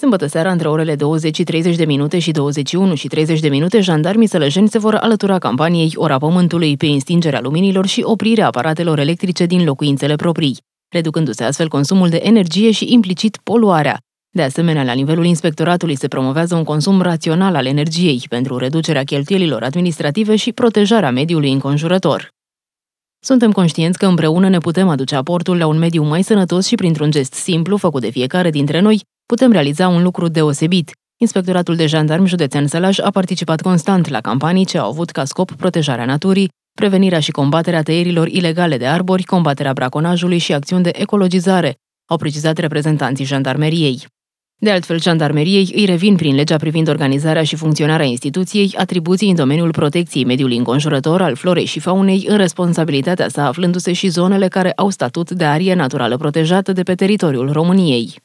Sâmbătă seara, între orele 20 și 30 de minute și 21 și 30 de minute, jandarmii sălăjeni se vor alătura campaniei Ora Pământului pe instingerea luminilor și oprirea aparatelor electrice din locuințele proprii, reducându-se astfel consumul de energie și implicit poluarea. De asemenea, la nivelul inspectoratului se promovează un consum rațional al energiei pentru reducerea cheltuielilor administrative și protejarea mediului înconjurător. Suntem conștienți că împreună ne putem aduce aportul la un mediu mai sănătos și printr-un gest simplu făcut de fiecare dintre noi, putem realiza un lucru deosebit. Inspectoratul de jandarmi județean Sălaj a participat constant la campanii ce au avut ca scop protejarea naturii, prevenirea și combaterea tăierilor ilegale de arbori, combaterea braconajului și acțiuni de ecologizare, au precizat reprezentanții jandarmeriei. De altfel, jandarmeriei îi revin prin legea privind organizarea și funcționarea instituției atribuții în domeniul protecției mediului înconjurător, al florei și faunei, în responsabilitatea sa aflându-se și zonele care au statut de arie naturală protejată de pe teritoriul României.